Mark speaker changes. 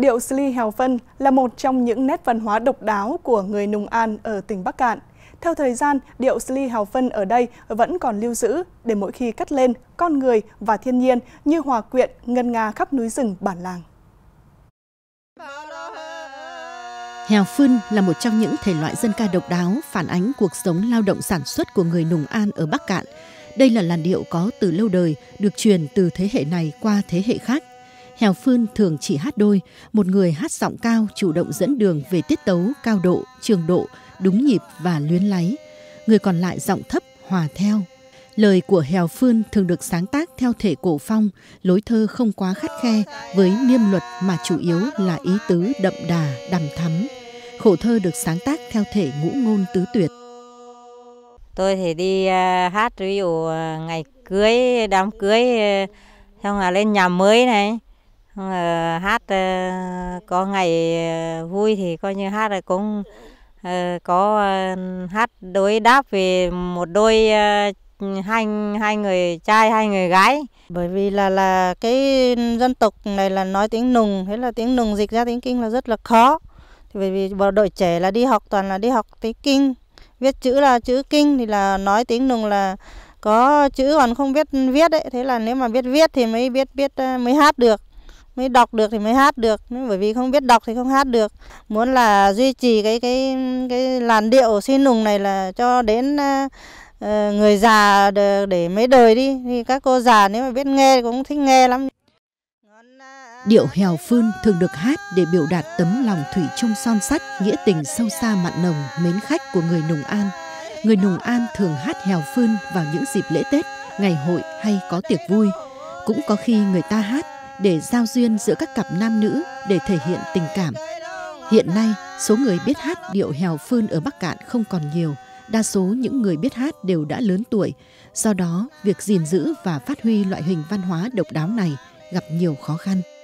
Speaker 1: điệu Sli Hèo vân là một trong những nét văn hóa độc đáo của người Nùng An ở tỉnh Bắc Cạn. Theo thời gian, điệu Sli Hào vân ở đây vẫn còn lưu giữ để mỗi khi cắt lên, con người và thiên nhiên như hòa quyện ngân nga khắp núi rừng bản làng. Hèo Phân là một trong những thể loại dân ca độc đáo phản ánh cuộc sống lao động sản xuất của người Nùng An ở Bắc Cạn. Đây là làn điệu có từ lâu đời, được truyền từ thế hệ này qua thế hệ khác Hèo Phương thường chỉ hát đôi, một người hát giọng cao chủ động dẫn đường về tiết tấu, cao độ, trường độ, đúng nhịp và luyến láy. Người còn lại giọng thấp, hòa theo. Lời của Hèo Phương thường được sáng tác theo thể cổ phong, lối thơ không quá khắt khe với niêm luật mà chủ yếu là ý tứ đậm đà, đằm thắm. Khổ thơ được sáng tác theo thể ngũ ngôn tứ tuyệt.
Speaker 2: Tôi thì đi à, hát ví dụ à, ngày cưới, đám cưới, à, xong là lên nhà mới này Ờ, hát ờ, có ngày ờ, vui thì coi như hát là cũng có hát đối đáp về một đôi hai hai người trai hai người gái bởi vì là là cái dân tộc này là nói tiếng nùng thế là
Speaker 3: tiếng nùng dịch ra tiếng kinh là rất là khó thì bởi vì bộ đội trẻ là đi học toàn là đi học tiếng kinh viết chữ là chữ kinh thì là nói tiếng nùng là có chữ còn không biết viết đấy thế là nếu mà biết viết thì mới biết biết mới hát được mới đọc được thì mới hát được Nếu bởi vì không biết đọc thì không hát được muốn là duy trì cái cái cái làn điệu xin nùng này là cho đến uh, người già để, để mấy đời đi thì các cô già nếu mà biết nghe cũng thích nghe lắm
Speaker 1: điệu hèo phương thường được hát để biểu đạt tấm lòng thủy chung son sắt nghĩa tình sâu xa mặn nồng mến khách của người nùng an người nùng an thường hát hèo phương vào những dịp lễ tết ngày hội hay có tiệc vui cũng có khi người ta hát để giao duyên giữa các cặp nam nữ để thể hiện tình cảm. Hiện nay, số người biết hát điệu hèo phương ở Bắc Cạn không còn nhiều, đa số những người biết hát đều đã lớn tuổi, do đó việc gìn giữ và phát huy loại hình văn hóa độc đáo này gặp nhiều khó khăn.